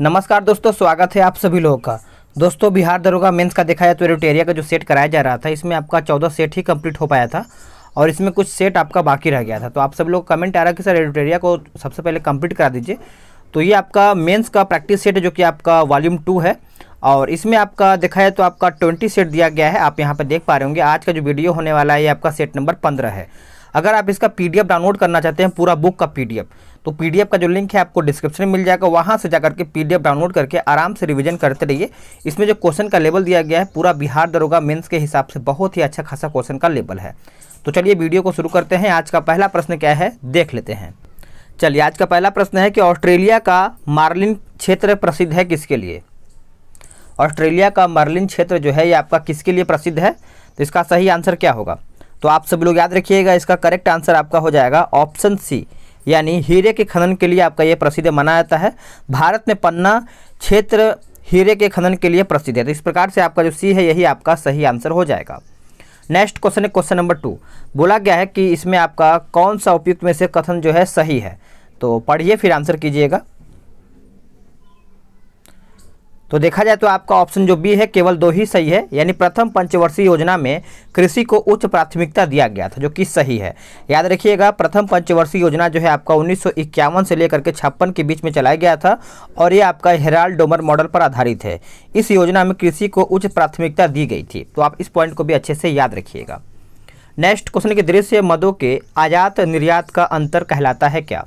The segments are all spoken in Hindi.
नमस्कार दोस्तों स्वागत है आप सभी लोगों का दोस्तों बिहार दरोगा मेंस का देखा जाए तो एडिटेरिया का जो सेट कराया जा रहा था इसमें आपका चौदह सेट ही कंप्लीट हो पाया था और इसमें कुछ सेट आपका बाकी रह गया था तो आप सब लोग कमेंट आ रहा है कि सर एडिटेरिया को सबसे पहले कम्प्लीट करा दीजिए तो ये आपका मेन्स का प्रैक्टिस सेट है जो कि आपका वॉल्यूम टू है और इसमें आपका देखा है तो आपका ट्वेंटी सेट दिया गया है आप यहाँ पर देख पा रहे होंगे आज का जो वीडियो होने वाला है ये आपका सेट नंबर पंद्रह है अगर आप इसका पीडीएफ डाउनलोड करना चाहते हैं पूरा बुक का पीडीएफ तो पीडीएफ का जो लिंक है आपको डिस्क्रिप्शन में मिल जाएगा वहाँ से जाकर के पीडीएफ डाउनलोड करके आराम से रिविजन करते रहिए इसमें जो क्वेश्चन का लेवल दिया गया है पूरा बिहार दरोगा मेन्स के हिसाब से बहुत ही अच्छा खासा क्वेश्चन का लेवल है तो चलिए वीडियो को शुरू करते हैं आज का पहला प्रश्न क्या है देख लेते हैं चलिए आज का पहला प्रश्न है कि ऑस्ट्रेलिया का मार्लिन क्षेत्र प्रसिद्ध है किसके लिए ऑस्ट्रेलिया का मार्लिन क्षेत्र जो है ये आपका किसके लिए प्रसिद्ध है तो इसका सही आंसर क्या होगा तो आप सब लोग याद रखिएगा इसका करेक्ट आंसर आपका हो जाएगा ऑप्शन सी यानी हीरे के खनन के लिए आपका ये प्रसिद्ध माना जाता है भारत में पन्ना क्षेत्र हीरे के खनन के लिए प्रसिद्ध है तो इस प्रकार से आपका जो सी है यही आपका सही आंसर हो जाएगा नेक्स्ट क्वेश्चन है क्वेश्चन नंबर टू बोला गया है कि इसमें आपका कौन सा उपयुक्त में से कथन जो है सही है तो पढ़िए फिर आंसर कीजिएगा तो देखा जाए तो आपका ऑप्शन जो बी है केवल दो ही सही है यानी प्रथम पंचवर्षीय योजना में कृषि को उच्च प्राथमिकता दिया गया था जो कि सही है याद रखिएगा प्रथम पंचवर्षीय योजना जो है आपका उन्नीस से लेकर के छप्पन के बीच में चलाया गया था और ये आपका हेराल्ड डोमर मॉडल पर आधारित है इस योजना में कृषि को उच्च प्राथमिकता दी गई थी तो आप इस पॉइंट को भी अच्छे से याद रखिएगा नेक्स्ट क्वेश्चन के दृश्य मदों के आयात निर्यात का अंतर कहलाता है क्या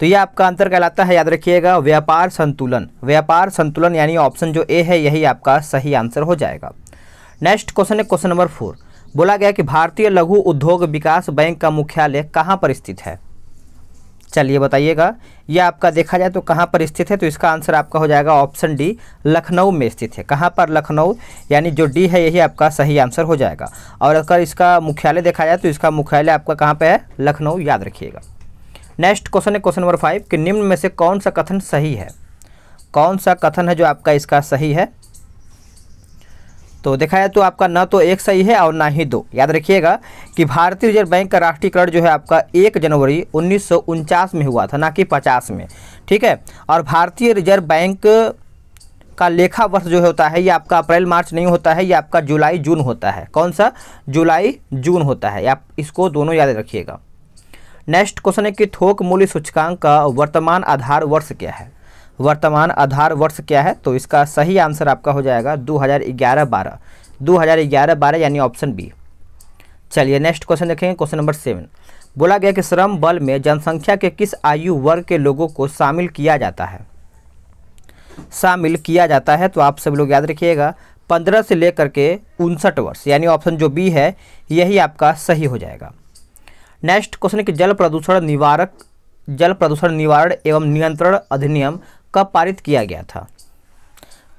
तो ये आपका आंसर कहलाता है याद रखिएगा व्यापार संतुलन व्यापार संतुलन यानी ऑप्शन जो ए है यही आपका सही आंसर हो जाएगा नेक्स्ट क्वेश्चन है क्वेश्चन नंबर फोर बोला गया कि भारतीय लघु उद्योग विकास बैंक का मुख्यालय कहाँ पर स्थित है चलिए बताइएगा यह आपका देखा जाए तो कहाँ पर स्थित है तो इसका आंसर आपका हो जाएगा ऑप्शन डी लखनऊ में स्थित है कहाँ पर लखनऊ यानी जो डी है यही आपका सही आंसर हो जाएगा और अगर इसका मुख्यालय देखा जाए तो इसका मुख्यालय आपका कहाँ पर है लखनऊ याद रखिएगा नेक्स्ट क्वेश्चन है क्वेश्चन नंबर फाइव कि निम्न में से कौन सा कथन सही है कौन सा कथन है जो आपका इसका सही है तो देखा जाए तो आपका ना तो एक सही है और ना ही दो याद रखिएगा कि भारतीय रिजर्व बैंक का राष्ट्रीयकरण जो है आपका एक जनवरी उन्नीस में हुआ था ना कि पचास में ठीक है और भारतीय रिजर्व बैंक का लेखा वर्ष जो होता है ये आपका अप्रैल मार्च नहीं होता है ये आपका जुलाई जून होता है कौन सा जुलाई जून होता है आप इसको दोनों याद रखिएगा नेक्स्ट क्वेश्चन है कि थोक मूल्य सूचकांक का वर्तमान आधार वर्ष क्या है वर्तमान आधार वर्ष क्या है तो इसका सही आंसर आपका हो जाएगा 2011-12 2011-12 यानी ऑप्शन बी चलिए नेक्स्ट क्वेश्चन देखेंगे क्वेश्चन नंबर सेवन बोला गया कि श्रम बल में जनसंख्या के किस आयु वर्ग के लोगों को शामिल किया जाता है शामिल किया जाता है तो आप सभी लोग याद रखिएगा पंद्रह से लेकर के उनसठ वर्ष यानी ऑप्शन जो बी है यही आपका सही हो जाएगा नेक्स्ट क्वेश्चन है कि जल प्रदूषण निवारक जल प्रदूषण निवारण एवं नियंत्रण अधिनियम कब पारित किया गया था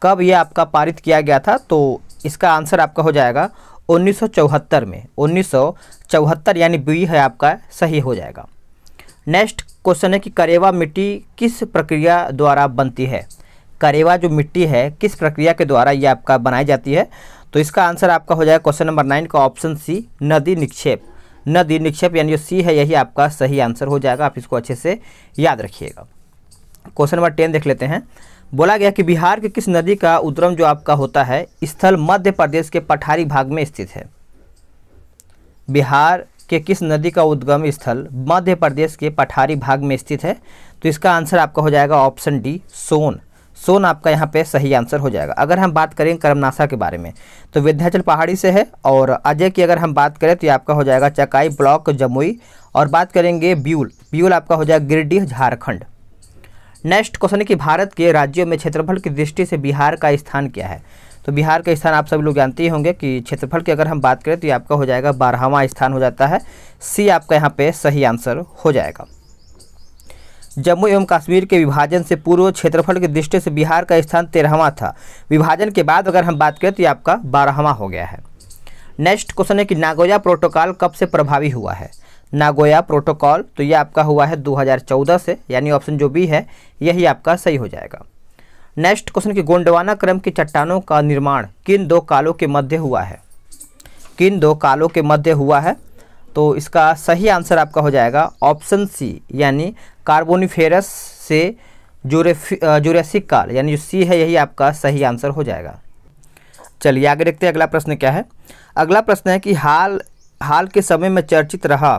कब यह आपका पारित किया गया था तो इसका आंसर आपका हो जाएगा 1974 में 1974 यानी बी है आपका सही हो जाएगा नेक्स्ट क्वेश्चन है कि करेवा मिट्टी किस प्रक्रिया द्वारा बनती है करेवा जो मिट्टी है किस प्रक्रिया के द्वारा ये आपका बनाई जाती है तो इसका आंसर आपका हो जाएगा क्वेश्चन नंबर नाइन का ऑप्शन सी नदी निक्षेप नदी निक्षेप यानी जो सी है यही आपका सही आंसर हो जाएगा आप इसको अच्छे से याद रखिएगा क्वेश्चन नंबर टेन देख लेते हैं बोला गया कि बिहार के किस नदी का उद्रम जो आपका होता है स्थल मध्य प्रदेश के पठारी भाग में स्थित है बिहार के किस नदी का उद्गम स्थल मध्य प्रदेश के पठारी भाग में स्थित है तो इसका आंसर आपका हो जाएगा ऑप्शन डी सोन सोन आपका यहाँ पे सही आंसर हो जाएगा अगर हम बात करें करमनासा के बारे में तो विद्याचल पहाड़ी से है और अजय की अगर हम बात करें तो ये आपका हो जाएगा चकाई ब्लॉक जमुई और बात करेंगे ब्यूल ब्यूल आपका हो जाएगा गिरडीह झारखंड नेक्स्ट क्वेश्चन है कि भारत के राज्यों में क्षेत्रफल की दृष्टि से बिहार का स्थान क्या है तो बिहार का स्थान आप सब लोग जानते ही होंगे कि क्षेत्रफल की अगर हम बात करें तो ये आपका हो जाएगा बारहवा स्थान हो जाता है सी आपका यहाँ पे सही आंसर हो जाएगा जम्मू एवं कश्मीर के विभाजन से पूर्व क्षेत्रफल की दृष्टि से बिहार का स्थान तेरहवा था विभाजन के बाद अगर हम बात करें तो ये आपका बारहवा हो गया है नेक्स्ट क्वेश्चन है कि नागोया प्रोटोकॉल कब से प्रभावी हुआ है नागोया प्रोटोकॉल तो ये आपका हुआ है 2014 से यानी ऑप्शन जो बी है यही आपका सही हो जाएगा नेक्स्ट क्वेश्चन कि गोंडवाना क्रम की चट्टानों का निर्माण किन दो कालों के मध्य हुआ है किन दो कालों के मध्य हुआ है तो इसका सही आंसर आपका हो जाएगा ऑप्शन सी यानी कार्बोनिफेरस से जोरेसिक काल यानी जो सी है यही आपका सही आंसर हो जाएगा चलिए आगे देखते हैं अगला प्रश्न क्या है अगला प्रश्न है कि हाल हाल के समय में चर्चित रहा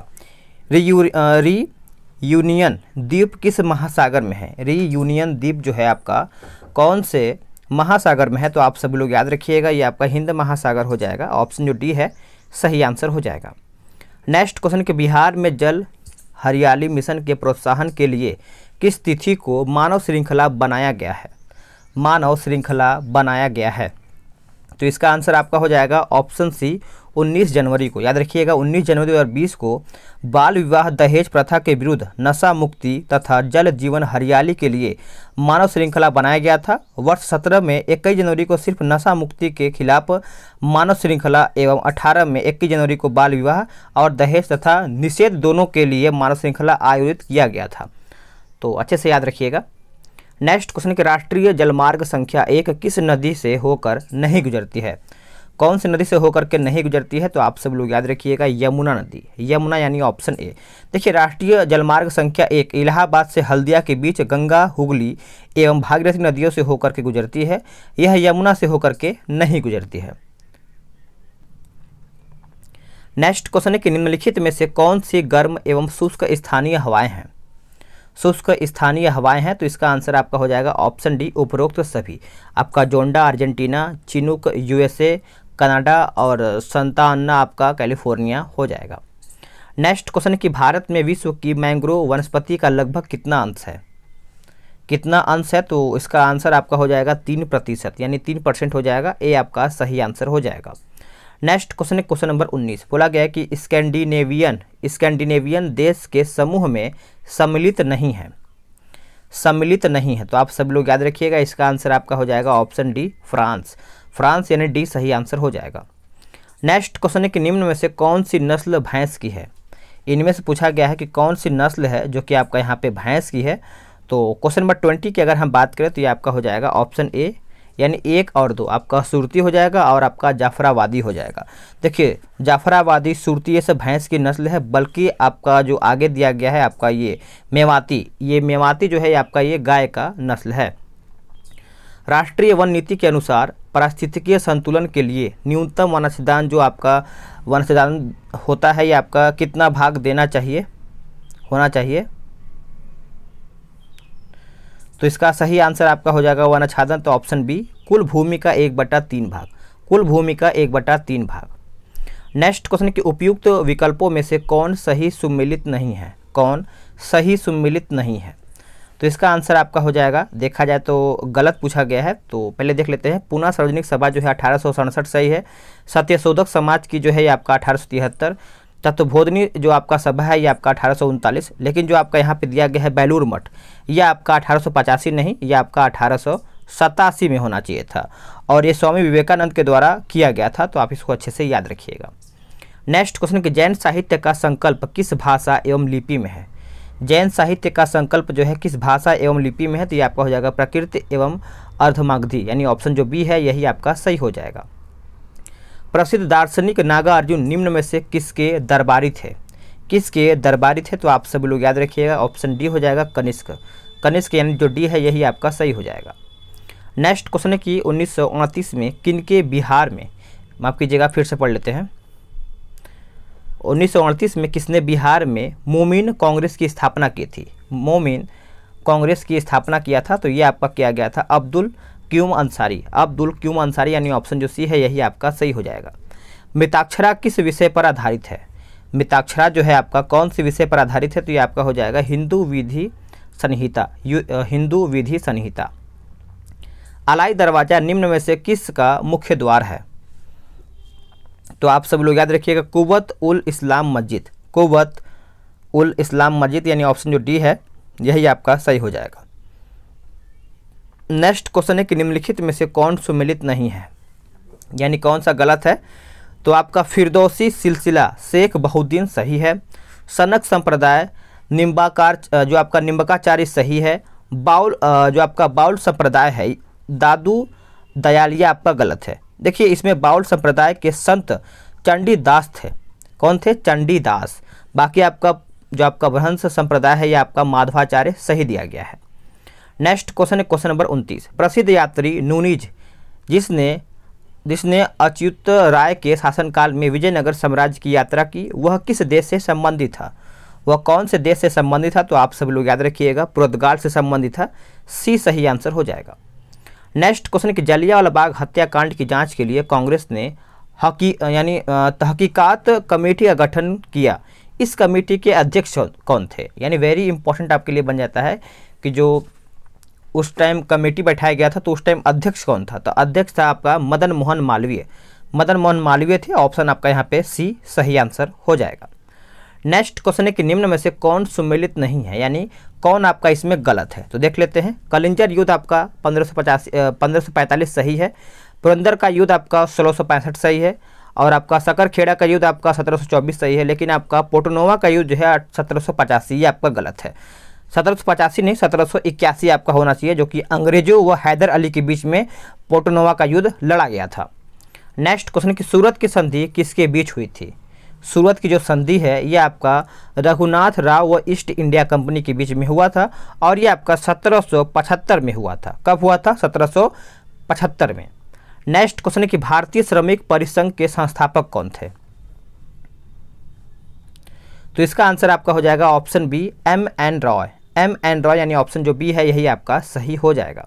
यू री यूनियन द्वीप किस महासागर में है री यूनियन द्वीप जो है आपका कौन से महासागर में है तो आप सभी लोग याद रखिएगा ये आपका हिंद महासागर हो जाएगा ऑप्शन जो डी है सही आंसर हो जाएगा नेक्स्ट क्वेश्चन के बिहार में जल हरियाली मिशन के प्रोत्साहन के लिए किस तिथि को मानव श्रृंखला बनाया गया है मानव श्रृंखला बनाया गया है तो इसका आंसर आपका हो जाएगा ऑप्शन सी 19 जनवरी को याद रखिएगा 19 जनवरी 2020 को बाल विवाह दहेज प्रथा के विरुद्ध नशा मुक्ति तथा जल जीवन हरियाली के लिए मानव श्रृंखला बनाया गया था वर्ष सत्रह में इक्कीस जनवरी को सिर्फ नशा मुक्ति के खिलाफ मानव श्रृंखला एवं अठारह में इक्कीस जनवरी को बाल विवाह और दहेज तथा निषेध दोनों के लिए मानव श्रृंखला आयोजित किया गया था तो अच्छे से याद रखिएगा नेक्स्ट क्वेश्चन के राष्ट्रीय जलमार्ग संख्या एक किस नदी से होकर नहीं गुजरती है कौन सी नदी से होकर के नहीं गुजरती है तो आप सब लोग याद रखिएगा यमुना नदी यमुना यानी ऑप्शन ए देखिए राष्ट्रीय जलमार्ग संख्या एक इलाहाबाद से हल्दिया के बीच गंगा हुगली एवं भागीरथी नदियों से होकर के गुजरती है यह यमुना से होकर के नहीं गुजरती है नेक्स्ट क्वेश्चन है कि निम्नलिखित में से कौन सी गर्म एवं शुष्क स्थानीय हवाएं हैं शुष्क स्थानीय हवाएं हैं तो इसका आंसर आपका हो जाएगा ऑप्शन डी उपरोक्त सभी आपका Zonda Argentina Chinook USA Canada और संताना आपका कैलिफोर्निया हो जाएगा नेक्स्ट क्वेश्चन कि भारत में विश्व की मैंग्रोव वनस्पति का लगभग कितना अंश है कितना अंश है तो इसका आंसर आपका हो जाएगा तीन प्रतिशत यानी तीन परसेंट हो जाएगा ए आपका सही आंसर हो जाएगा नेक्स्ट क्वेश्चन है क्वेश्चन नंबर 19 बोला गया है कि स्कैंडिनेवियन स्कैंडिनेवियन देश के समूह में सम्मिलित नहीं है सम्मिलित नहीं है तो आप सब लोग याद रखिएगा इसका आंसर आपका हो जाएगा ऑप्शन डी फ्रांस फ्रांस यानी डी सही आंसर हो जाएगा नेक्स्ट क्वेश्चन है कि निम्न में से कौन सी नस्ल भैंस की है इनमें से पूछा गया है कि कौन सी नस्ल है जो कि आपका यहाँ पे भैंस की है तो क्वेश्चन नंबर ट्वेंटी की अगर हम बात करें तो ये आपका हो जाएगा ऑप्शन ए यानी एक और दो आपका सूरती हो जाएगा और आपका जाफराबादी हो जाएगा देखिए जाफराबादी सूरती ये सब भैंस की नस्ल है बल्कि आपका जो आगे दिया गया है आपका ये मेवाती ये मेवाती जो है आपका ये गाय का नस्ल है राष्ट्रीय वन नीति के अनुसार पारिस्थितिकीय संतुलन के लिए न्यूनतम वनस्यदान जो आपका वनस्यदान होता है या आपका कितना भाग देना चाहिए होना चाहिए तो इसका सही आंसर आपका हो जाएगा वन तो ऑप्शन बी कुल भूमि का एक बटा तीन भाग कुल भूमि का एक बटा तीन भाग नेक्स्ट क्वेश्चन के उपयुक्त तो विकल्पों में से कौन सही सुमिलित नहीं है कौन सही सुमिलित नहीं है तो इसका आंसर आपका हो जाएगा देखा जाए तो गलत पूछा गया है तो पहले देख लेते हैं पुनः सार्वजनिक सभा जो है अठारह सही है सत्यशोधक समाज की जो है ये आपका अठारह तत्वबोधनी जो आपका सभा है ये आपका अठारह लेकिन जो आपका यहाँ पे दिया गया है बैलूर मठ ये आपका अठारह नहीं ये आपका अठारह सतासी में होना चाहिए था और ये स्वामी विवेकानंद के द्वारा किया गया था तो आप इसको अच्छे से याद रखिएगा नेक्स्ट क्वेश्चन कि जैन साहित्य का संकल्प किस भाषा एवं लिपि में है जैन साहित्य का संकल्प जो है किस भाषा एवं लिपि में है तो ये आपका हो जाएगा प्रकृत एवं अर्धमागधी यानी ऑप्शन जो बी है यही आपका सही हो जाएगा प्रसिद्ध दार्शनिक नागा अर्जुन निम्न में से किसके दरबारी थे किसके दरबारी थे तो आप सभी लोग याद रखिएगा ऑप्शन डी हो जाएगा कनिष्क कनिष्क यानी जो डी है यही आपका सही हो जाएगा नेक्स्ट क्वेश्चन है कि उन्नीस में किनके बिहार में माफ़ कीजिएगा फिर से पढ़ लेते हैं उन्नीस में किसने बिहार में मोमिन कांग्रेस की स्थापना की थी मोमिन कांग्रेस की स्थापना किया था तो ये आपका किया गया था अब्दुल क्यूम अंसारी अब्दुल क्यूम अंसारी यानी ऑप्शन जो सी है यही आपका सही हो जाएगा मिताक्षरा किस विषय पर आधारित है मिताक्षरा जो है आपका कौन से विषय पर आधारित है तो ये आपका हो जाएगा हिंदू विधि संहिता हिंदू विधि संहिता अलाई दरवाज़ा निम्न में से किसका मुख्य द्वार है तो आप सब लोग याद रखिएगा कुवत उल इस्लाम मस्जिद कुवत उल इस्लाम मस्जिद यानी ऑप्शन जो डी है यही आपका सही हो जाएगा नेक्स्ट क्वेश्चन है कि निम्नलिखित में से कौन सुमिलित नहीं है यानी कौन सा गलत है तो आपका फिरदौसी सिलसिला शेख बहुद्दीन सही है सनक संप्रदाय निम्बाकार जो आपका निम्बकाचार्य सही है बाउल जो आपका बाउल संप्रदाय है दादू दयालिया आपका गलत है देखिए इसमें बाउल संप्रदाय के संत चंडीदास थे कौन थे चंडीदास बाकी आपका जो आपका वहंस संप्रदाय है यह आपका माधवाचार्य सही दिया गया है नेक्स्ट क्वेश्चन है क्वेश्चन नंबर उनतीस प्रसिद्ध यात्री नूनिज जिसने जिसने अच्युत राय के शासनकाल में विजयनगर साम्राज्य की यात्रा की वह किस देश से संबंधित था वह कौन से देश से संबंधित था तो आप सब लोग याद रखिएगा पुर्तगाल से संबंधित था सी सही आंसर हो जाएगा नेक्स्ट क्वेश्चन कि जलियावाला बाग हत्याकांड की जांच के लिए कांग्रेस ने हकी यानी तहकीकात कमेटी का गठन किया इस कमेटी के अध्यक्ष कौन थे यानी वेरी इंपॉर्टेंट आपके लिए बन जाता है कि जो उस टाइम कमेटी बैठाया गया था तो उस टाइम अध्यक्ष कौन था तो अध्यक्ष था आपका मदन मोहन मालवीय मदन मोहन मालवीय थे ऑप्शन आपका यहाँ पे सी सही आंसर हो जाएगा नेक्स्ट क्वेश्चन है कि निम्न में से कौन सुमिलित नहीं है यानी कौन आपका इसमें गलत है तो देख लेते हैं कलिंजर युद्ध आपका पंद्रह सौ पंद्रह सौ पैंतालीस सही है पुरंदर का युद्ध आपका सोलह सौ पैंसठ सही है और आपका सकरखेड़ा का युद्ध आपका सत्रह सौ चौबीस सही है लेकिन आपका पोटनोवा का युद्ध जो है सत्रह सौ पचासी ये आपका गलत है सत्रह सौ पचासी नहीं सत्रह सौ इक्यासी आपका होना चाहिए जो कि अंग्रेजों व हैदर अली के बीच में पोटनोवा का युद्ध लड़ा गया था नेक्स्ट क्वेश्चन कि सूरत की संधि किसके बीच हुई थी शुरुआत की जो संधि है ये आपका रघुनाथ राव व ईस्ट इंडिया कंपनी के बीच में हुआ था और ये आपका 1775 में हुआ था कब हुआ था 1775 में नेक्स्ट क्वेश्चन है कि भारतीय श्रमिक परिसंघ के संस्थापक कौन थे तो इसका आंसर आपका हो जाएगा option B M N Roy M N Roy यानी ऑप्शन जो बी है यही आपका सही हो जाएगा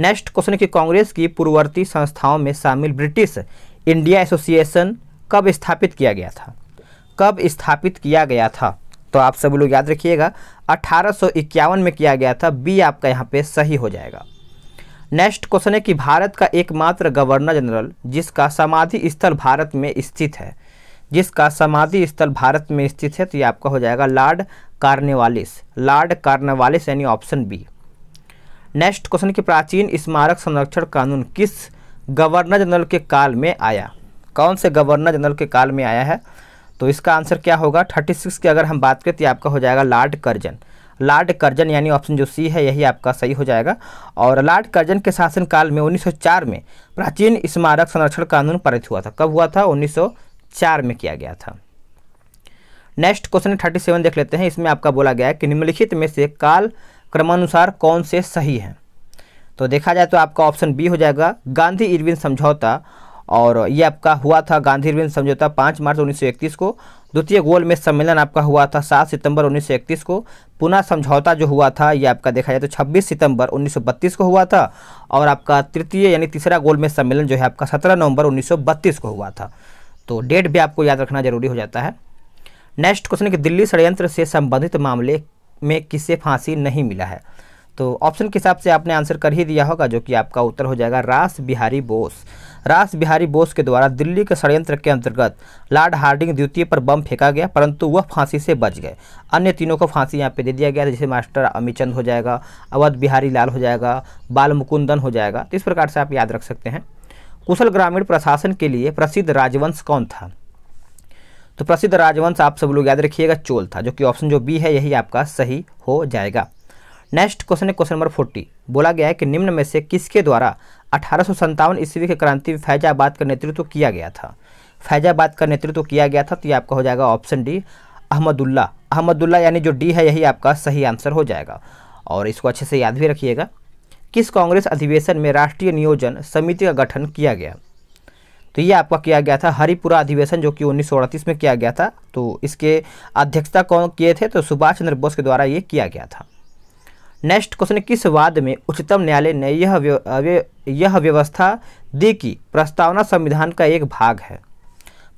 नेक्स्ट क्वेश्चन है कि कांग्रेस की पूर्ववर्ती संस्थाओं में शामिल ब्रिटिश इंडिया एसोसिएशन कब स्थापित किया गया था कब स्थापित किया गया था तो आप सभी लोग याद रखिएगा अठारह में किया गया था बी आपका यहाँ पे सही हो जाएगा नेक्स्ट क्वेश्चन है कि भारत का एकमात्र गवर्नर जनरल जिसका समाधि स्थल भारत में स्थित है जिसका समाधि स्थल भारत में स्थित है तो ये आपका हो जाएगा लॉर्ड कार्नेवालिस लॉर्ड कार्नेवालिस यानी ऑप्शन बी नेक्स्ट क्वेश्चन कि प्राचीन स्मारक संरक्षण कानून किस गवर्नर जनरल के काल में आया कौन से गवर्नर जनरल के काल में आया है तो इसका आंसर क्या होगा थर्टी सिक्स की अगर हम बात करें तो आपका हो जाएगा लार्ड कर्जन लार्ड कर्जन यानी ऑप्शन जो सी है यही आपका सही हो जाएगा और लार्ड कर्जन के शासनकाल में 1904 में प्राचीन स्मारक संरक्षण कानून पारित हुआ था कब हुआ था 1904 में किया गया था नेक्स्ट क्वेश्चन थर्टी सेवन देख लेते हैं इसमें आपका बोला गया है कि निम्नलिखित में से काल क्रमानुसार कौन से सही हैं तो देखा जाए तो आपका ऑप्शन बी हो जाएगा गांधी इरविन समझौता और ये आपका हुआ था रविंद समझौता पाँच मार्च उन्नीस को द्वितीय गोलमेज सम्मेलन आपका हुआ था सात सितंबर उन्नीस को पुनः समझौता जो हुआ था ये आपका देखा जाए तो 26 सितंबर 1932 को हुआ था और आपका तृतीय यानी तीसरा में सम्मेलन जो है आपका 17 नवंबर 1932 को हुआ था तो डेट भी आपको याद रखना जरूरी हो जाता है नेक्स्ट क्वेश्चन है कि दिल्ली षडयंत्र से संबंधित मामले में किसे फांसी नहीं मिला है तो ऑप्शन के हिसाब से आपने आंसर कर ही दिया होगा जो कि आपका उत्तर हो जाएगा रास बिहारी बोस रास बिहारी बोस के द्वारा दिल्ली के षडयंत्र के अंतर्गत लॉर्ड हार्डिंग द्वितीय पर बम फेंका गया परंतु वह फांसी से बच गए अन्य तीनों को फांसी यहाँ पे दे दिया गया जैसे मास्टर अमीचंद हो जाएगा अवध बिहारी लाल हो जाएगा बाल मुकुंदन हो जाएगा तो इस प्रकार से आप याद रख सकते हैं कुशल ग्रामीण प्रशासन के लिए प्रसिद्ध राजवंश कौन था तो प्रसिद्ध राजवंश आप सब लोग याद रखिएगा चोल था जो कि ऑप्शन जो बी है यही आपका सही हो जाएगा नेक्स्ट क्वेश्चन है क्वेश्चन नंबर फोर्टी बोला गया है कि निम्न में से किसके द्वारा अठारह ईस्वी की क्रांति में फैजाबाद का नेतृत्व किया गया था फैजाबाद का नेतृत्व किया गया था तो ये आपका हो जाएगा ऑप्शन डी अहमदुल्ला अहमदुल्ला यानी जो डी है यही आपका सही आंसर हो जाएगा और इसको अच्छे से याद भी रखिएगा किस कांग्रेस अधिवेशन में राष्ट्रीय नियोजन समिति का गठन किया गया तो ये आपका किया गया था हरिपुरा अधिवेशन जो कि उन्नीस में किया गया था तो इसके अध्यक्षता कौन किए थे तो सुभाष चंद्र बोस के द्वारा ये किया गया था नेक्स्ट क्वेश्चन किस वाद में उच्चतम न्यायालय ने यह यह व्यवस्था दी कि प्रस्तावना संविधान का एक भाग है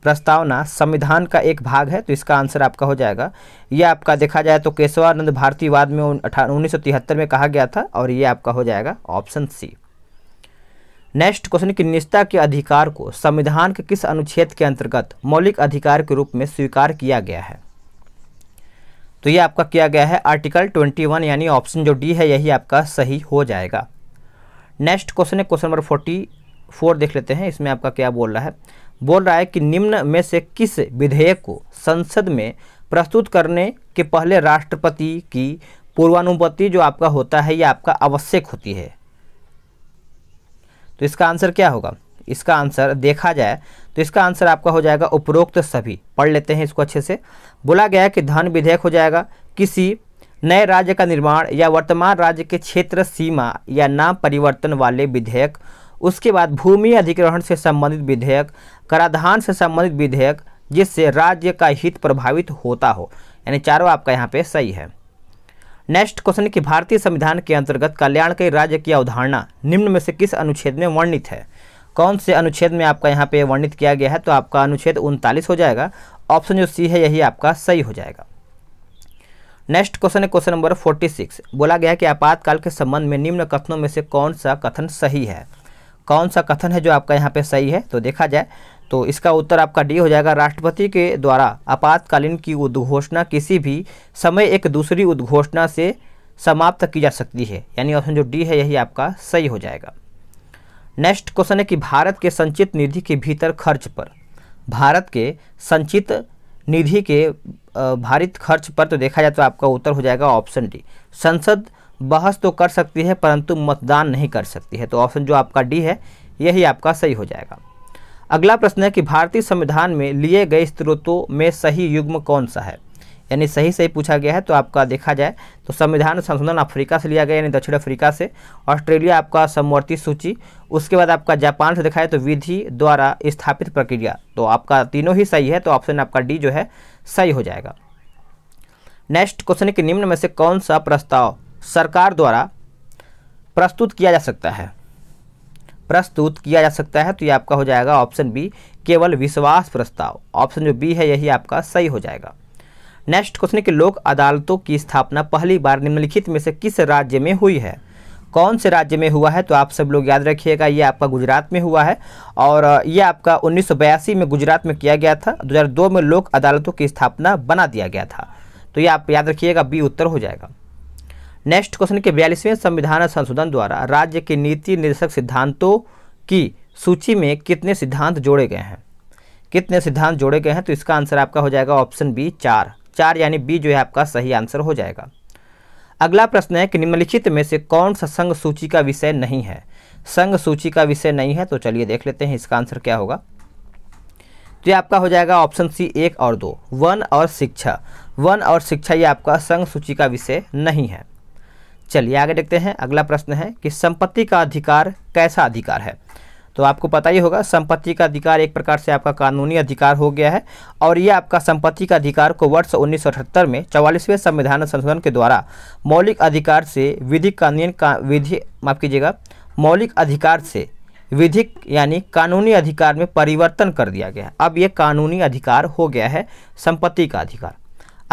प्रस्तावना संविधान का एक भाग है तो इसका आंसर आपका हो जाएगा यह आपका देखा जाए तो केशवानंद भारती वाद में उन्नीस में कहा गया था और यह आपका हो जाएगा ऑप्शन सी नेक्स्ट क्वेश्चन कि निष्ठा के अधिकार को संविधान के किस अनुच्छेद के अंतर्गत मौलिक अधिकार के रूप में स्वीकार किया गया है तो ये आपका किया गया है आर्टिकल 21 यानी ऑप्शन जो डी है यही आपका सही हो जाएगा नेक्स्ट क्वेश्चन है क्वेश्चन नंबर फोर्टी फोर देख लेते हैं इसमें आपका क्या बोल रहा है बोल रहा है कि निम्न में से किस विधेयक को संसद में प्रस्तुत करने के पहले राष्ट्रपति की पूर्वानुमति जो आपका होता है ये आपका आवश्यक होती है तो इसका आंसर क्या होगा इसका आंसर देखा जाए तो इसका आंसर आपका हो जाएगा उपरोक्त सभी पढ़ लेते हैं इसको अच्छे से बोला गया कि धन विधेयक हो जाएगा किसी नए राज्य का निर्माण या वर्तमान राज्य के क्षेत्र सीमा या नाम परिवर्तन वाले विधेयक उसके बाद भूमि अधिग्रहण से संबंधित विधेयक कराधान से संबंधित विधेयक जिससे राज्य का हित प्रभावित होता हो यानी चारों आपका यहाँ पे सही है नेक्स्ट क्वेश्चन कि भारतीय संविधान के अंतर्गत कल्याण के राज्य की अवधारणा निम्न में से किस अनुच्छेद में वर्णित है कौन से अनुच्छेद में आपका यहाँ पे वर्णित किया गया है तो आपका अनुच्छेद उनतालीस हो जाएगा ऑप्शन जो सी है यही आपका सही हो जाएगा नेक्स्ट क्वेश्चन है क्वेश्चन नंबर 46 बोला गया है कि आपातकाल के संबंध में निम्न कथनों में से कौन सा कथन सही है कौन सा कथन है जो आपका यहाँ पे सही है तो देखा जाए तो इसका उत्तर आपका डी हो जाएगा राष्ट्रपति के द्वारा आपातकालीन की उद्घोषणा किसी भी समय एक दूसरी उद्घोषणा से समाप्त की जा सकती है यानी ऑप्शन जो डी है यही आपका सही हो जाएगा नेक्स्ट क्वेश्चन है कि भारत के संचित निधि के भीतर खर्च पर भारत के संचित निधि के भारित खर्च पर तो देखा जाए तो आपका उत्तर हो जाएगा ऑप्शन डी संसद बहस तो कर सकती है परंतु मतदान नहीं कर सकती है तो ऑप्शन जो आपका डी है यही आपका सही हो जाएगा अगला प्रश्न है कि भारतीय संविधान में लिए गए स्रोतों में सही युग्म कौन सा है यानी सही सही पूछा गया है तो आपका देखा जाए तो संविधान संशोधन अफ्रीका से लिया गया यानी दक्षिण अफ्रीका से ऑस्ट्रेलिया आपका समवर्ती सूची उसके बाद आपका जापान से देखा है तो विधि द्वारा स्थापित प्रक्रिया तो आपका तीनों ही सही है तो ऑप्शन आपका डी जो है सही हो जाएगा नेक्स्ट क्वेश्चन है कि निम्न में से कौन सा प्रस्ताव सरकार द्वारा प्रस्तुत किया जा सकता है प्रस्तुत किया जा सकता है तो ये आपका हो जाएगा ऑप्शन बी केवल विश्वास प्रस्ताव ऑप्शन जो बी है यही आपका सही हो जाएगा नेक्स्ट क्वेश्चन है कि लोक अदालतों की स्थापना पहली बार निम्नलिखित में से किस राज्य में हुई है कौन से राज्य में हुआ है तो आप सब लोग याद रखिएगा ये आपका गुजरात में हुआ है और ये आपका उन्नीस में गुजरात में किया गया था 2002 में लोक अदालतों की स्थापना बना दिया गया था तो ये आप याद रखिएगा बी उत्तर हो जाएगा नेक्स्ट क्वेश्चन के बयालीसवें संविधान संशोधन द्वारा राज्य के नीति निर्देशक सिद्धांतों की सूची में कितने सिद्धांत जोड़े गए हैं कितने सिद्धांत जोड़े गए हैं तो इसका आंसर आपका हो जाएगा ऑप्शन बी चार चार यानी बी जो है आपका सही आंसर हो जाएगा अगला प्रश्न है कि निम्नलिखित में से कौन सा संघ सूची का विषय नहीं है संघ सूची का विषय नहीं है तो चलिए देख लेते हैं इसका आंसर क्या होगा तो ये आपका हो जाएगा ऑप्शन सी एक और दो वन और शिक्षा वन और शिक्षा ये आपका संघ सूची का विषय नहीं है चलिए आगे देखते हैं अगला प्रश्न है कि संपत्ति का अधिकार कैसा अधिकार है तो आपको पता ही होगा संपत्ति का अधिकार एक प्रकार से आपका कानूनी अधिकार हो गया है और यह आपका संपत्ति का अधिकार को वर्ष उन्नीस में चौवालीसवें संविधान संशोधन के द्वारा मौलिक अधिकार से विधिक कानून का विधि माफ कीजिएगा मौलिक अधिकार से विधिक यानी कानूनी अधिकार में परिवर्तन कर दिया गया है अब यह कानूनी अधिकार हो गया है संपत्ति का अधिकार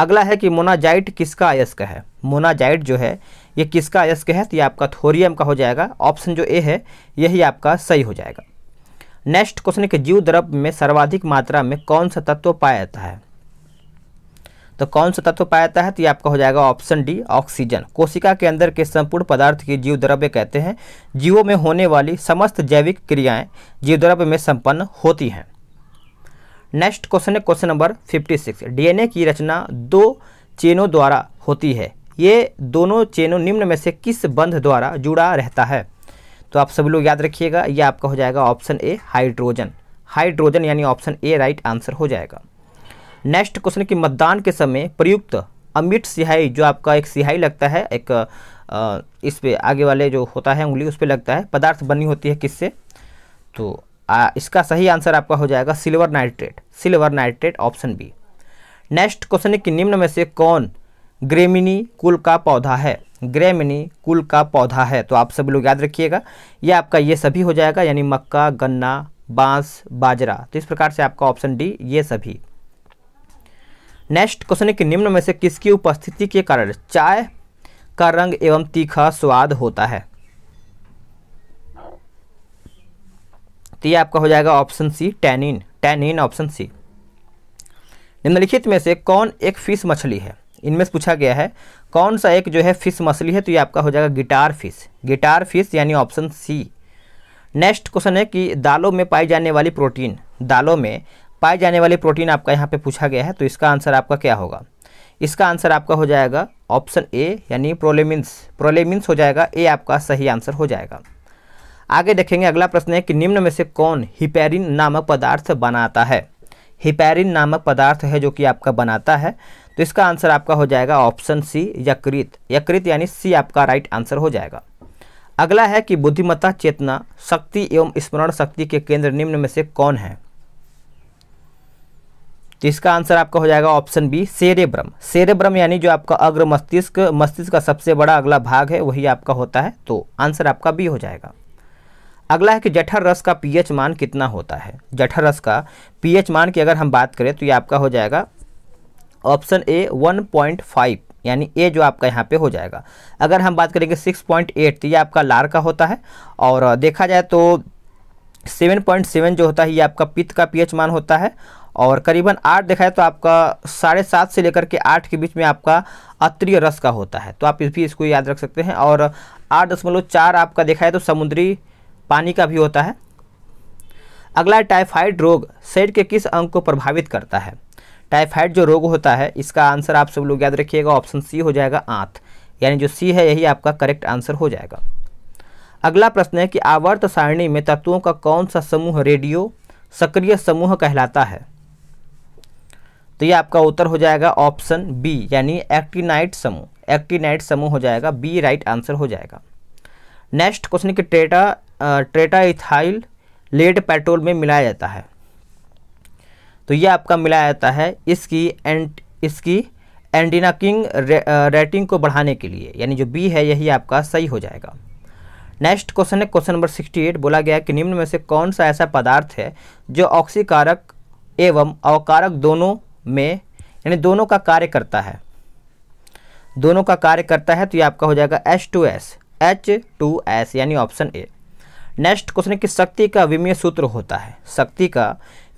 अगला है कि मोनाजाइट किसका अयस्क है मोनाजाइट जो है ये किसका अयस्क है तो ये आपका थोरियम का हो जाएगा ऑप्शन जो ए है यही आपका सही हो जाएगा नेक्स्ट क्वेश्चन है कि जीव द्रव्य में सर्वाधिक मात्रा में कौन सा तत्व पाया जाता है तो कौन सा तत्व पाया जाता है तो ये आपका हो जाएगा ऑप्शन डी ऑक्सीजन कोशिका के अंदर के संपूर्ण पदार्थ की जीव द्रव्य कहते हैं जीवों में होने वाली समस्त जैविक क्रियाएं जीव द्रव्य में संपन्न होती हैं नेक्स्ट क्वेश्चन है क्वेश्चन नंबर 56 डीएनए की रचना दो चेनों द्वारा होती है ये दोनों चेनों निम्न में से किस बंध द्वारा जुड़ा रहता है तो आप सभी लोग याद रखिएगा ये आपका हो जाएगा ऑप्शन ए हाइड्रोजन हाइड्रोजन यानी ऑप्शन ए राइट आंसर हो जाएगा नेक्स्ट क्वेश्चन कि मतदान के समय प्रयुक्त अमिट सिहाई जो आपका एक सिहाई लगता है एक इस पे आगे वाले जो होता है उंगली उस पर लगता है पदार्थ बनी होती है किससे तो आ, इसका सही आंसर आपका हो जाएगा silver nitrate silver nitrate option B next question है कि निम्न में से कौन ग्रेमिनी कुल का पौधा है ग्रेमिनी कुल का पौधा है तो आप सभी लोग याद रखिएगा ये आपका ये सभी हो जाएगा यानी मक्का गन्ना बांस बाजरा तो इस प्रकार से आपका ऑप्शन डी ये सभी नेक्स्ट क्वेश्चन है कि निम्न में से किसकी उपस्थिति के कारण चाय का रंग एवं तीखा स्वाद होता है तो ये आपका हो जाएगा option C tannin tannin option C निम्नलिखित में से कौन एक फिश मछली है इनमें से पूछा गया है कौन सा एक जो है फिश मछली है तो ये आपका हो जाएगा गिटार फिश गिटार फिश यानी ऑप्शन सी नेक्स्ट क्वेश्चन है कि दालों में पाई जाने वाली प्रोटीन दालों में पाए जाने वाली प्रोटीन आपका यहाँ पे पूछा गया है तो इसका आंसर आपका क्या होगा इसका आंसर आपका हो जाएगा ऑप्शन ए यानी प्रोलेमिन्स प्रोलेमिन्स हो जाएगा ए आपका सही आंसर हो जाएगा आगे देखेंगे अगला प्रश्न है कि निम्न में से कौन हिपेरिन नामक पदार्थ बनाता है हिपैरिन नामक पदार्थ है जो कि आपका बनाता है तो इसका आंसर आपका हो जाएगा ऑप्शन सी यकृत यकृत यानी सी आपका राइट आंसर हो जाएगा अगला है कि बुद्धिमत्ता चेतना शक्ति एवं स्मरण शक्ति के केंद्र निम्न में से कौन है तो इसका आंसर आपका हो जाएगा ऑप्शन बी सेरेब्रम सेरेब्रम यानी जो आपका अग्र मस्तिष्क मस्तिष्क का सबसे बड़ा अगला भाग है वही आपका होता है तो आंसर आपका बी हो जाएगा अगला है कि जठर रस का पीएच मान कितना होता है जठर रस का पीएच मान की अगर हम बात करें तो ये आपका हो जाएगा ऑप्शन ए 1.5 यानी ए जो आपका यहाँ पे हो जाएगा अगर हम बात करेंगे 6.8 तो ये आपका लार का होता है और देखा जाए तो 7.7 जो होता है ये आपका पित्त का पीएच मान होता है और करीबन आठ देखा जाए तो आपका साढ़े सात से लेकर के आठ के बीच में आपका अत्रिय रस का होता है तो आप इस भी इसको याद रख सकते हैं और आठ दशमलव चार आपका देखा है तो समुद्री पानी का भी होता है अगला टाइफाइड रोग शरीर के किस अंग को प्रभावित करता है टाइफाइड जो रोग होता है इसका आंसर आप सब लोग याद रखिएगा ऑप्शन सी हो जाएगा आंत यानी जो सी है यही आपका करेक्ट आंसर हो जाएगा अगला प्रश्न है कि आवर्त सारणी में तत्वों का कौन सा समूह रेडियो सक्रिय समूह कहलाता है तो ये आपका उत्तर हो जाएगा ऑप्शन बी यानी एक्टिनाइट समूह एक्टिनाइट समूह हो जाएगा बी राइट आंसर हो जाएगा नेक्स्ट क्वेश्चन कि टेटा ट्रेटा इथाइल लेड पेट्रोल में मिलाया जाता है तो ये आपका मिलाया जाता है इसकी एंट इसकी एंटीनाकिंग रे, रेटिंग को बढ़ाने के लिए यानी जो बी है यही आपका सही हो जाएगा नेक्स्ट क्वेश्चन है क्वेश्चन नंबर सिक्सटी एट बोला गया कि निम्न में से कौन सा ऐसा पदार्थ है जो ऑक्सीकारक एवं अवकारक दोनों में यानी दोनों का कार्य करता है दोनों का कार्य करता है तो ये आपका हो जाएगा H two S H two S यानी ऑप्शन ए नेक्स्ट क्वेश्चन है कि शक्ति का विमीय सूत्र होता है शक्ति का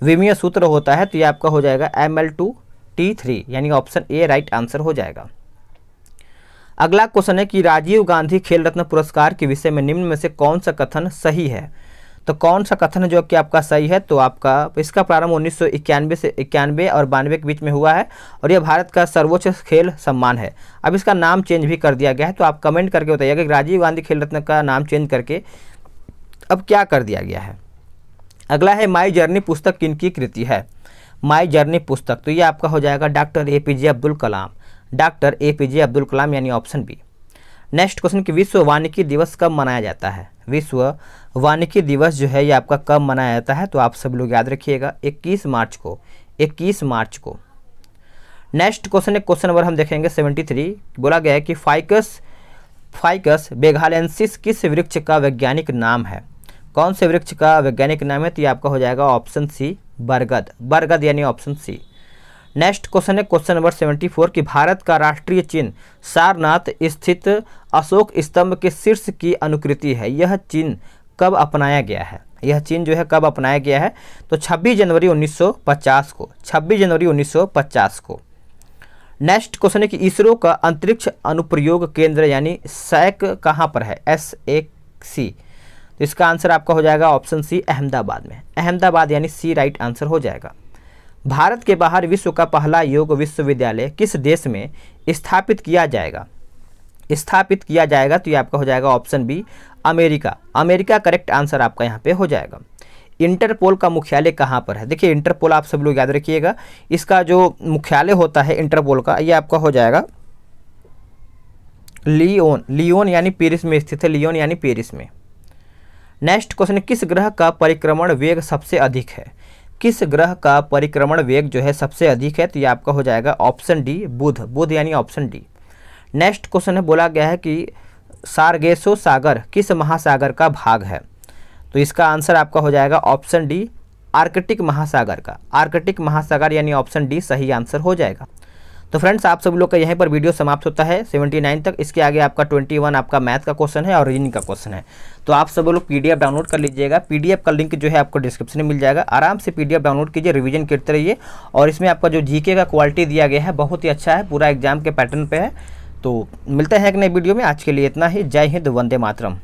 विमीय सूत्र होता है तो ये आपका हो जाएगा M L two T three यानी ऑप्शन ए राइट आंसर हो जाएगा अगला क्वेश्चन है कि राजीव गांधी खेल रत्न पुरस्कार के विषय में निम्न में से कौन सा कथन सही है तो कौन सा कथन जो कि आपका सही है तो आपका इसका प्रारंभ उन्नीस से इक्यानवे और बानवे के बीच में हुआ है और यह भारत का सर्वोच्च खेल सम्मान है अब इसका नाम चेंज भी कर दिया गया है तो आप कमेंट करके बताइएगा कि राजीव गांधी खेल रत्न का नाम चेंज करके अब क्या कर दिया गया है अगला है माई जर्नी पुस्तक किन की कृति है माई जर्नी पुस्तक तो ये आपका हो जाएगा doctor A P J Abdul Kalam doctor A P J Abdul Kalam यानी ऑप्शन बी नेक्स्ट क्वेश्चन कि विश्व वानिकी दिवस कब मनाया जाता है विश्व वानिकी दिवस जो है ये आपका कब मनाया जाता है तो आप सब लोग याद रखिएगा 21 मार्च को 21 मार्च को नेक्स्ट क्वेश्चन एक क्वेश्चन नंबर हम देखेंगे 73 बोला गया है कि फाइकस फाइकस बेघालेंसिस किस वृक्ष का वैज्ञानिक नाम है कौन से वृक्ष का वैज्ञानिक नाम है तो ये आपका हो जाएगा ऑप्शन सी बरगद बरगद यानी ऑप्शन सी नेक्स्ट क्वेश्चन है क्वेश्चन नंबर सेवेंटी फोर कि भारत का राष्ट्रीय चिन्ह सारनाथ स्थित अशोक स्तंभ के शीर्ष की अनुकृति है यह चिन्ह कब अपनाया गया है यह चिन्ह जो है कब अपनाया गया है तो 26 जनवरी 1950 को 26 जनवरी 1950 को नेक्स्ट क्वेश्चन है कि इसरो का अंतरिक्ष अनुप्रयोग केंद्र यानी सैक कहाँ पर है एस ए सी तो इसका आंसर आपका हो जाएगा ऑप्शन सी अहमदाबाद में अहमदाबाद यानी सी राइट आंसर हो जाएगा भारत के बाहर विश्व का पहला योग विश्वविद्यालय किस देश में स्थापित किया जाएगा स्थापित किया जाएगा तो ये आपका हो जाएगा option B America America correct answer आपका यहाँ पे हो जाएगा इंटरपोल का मुख्यालय कहाँ पर है देखिए इंटरपोल आप सब लोग याद रखिएगा इसका जो मुख्यालय होता है इंटरपोल का ये आपका हो जाएगा लियोन लियोन यानी पेरिस में स्थित है लियोन यानी पेरिस में नेक्स्ट क्वेश्चन किस ग्रह का परिक्रमण वेग सबसे अधिक है किस ग्रह का परिक्रमण वेग जो है सबसे अधिक है तो ये आपका हो जाएगा ऑप्शन डी बुध बुध यानी ऑप्शन डी नेक्स्ट क्वेश्चन है बोला गया है कि सारगेसो सागर किस महासागर का भाग है तो इसका आंसर आपका हो जाएगा ऑप्शन डी आर्कटिक महासागर का आर्कटिक महासागर यानी ऑप्शन डी सही आंसर हो जाएगा तो फ्रेंड्स आप सभी लोग का यहीं पर वीडियो समाप्त होता है 79 तक इसके आगे आपका 21 आपका मैथ का क्वेश्चन है और रीजनिंग का क्वेश्चन है तो आप सभी लोग पीडीएफ डाउनलोड कर लीजिएगा पीडीएफ का लिंक जो है आपको डिस्क्रिप्शन में मिल जाएगा आराम से पीडीएफ डाउनलोड कीजिए रिविजन करते रहिए और इसमें आपका जो जी का क्वालिटी दिया गया है बहुत ही अच्छा है पूरा एग्जाम के पैटर्न पर है तो मिलते हैं एक नए वीडियो में आज के लिए इतना ही जय हिंद वंदे मातरम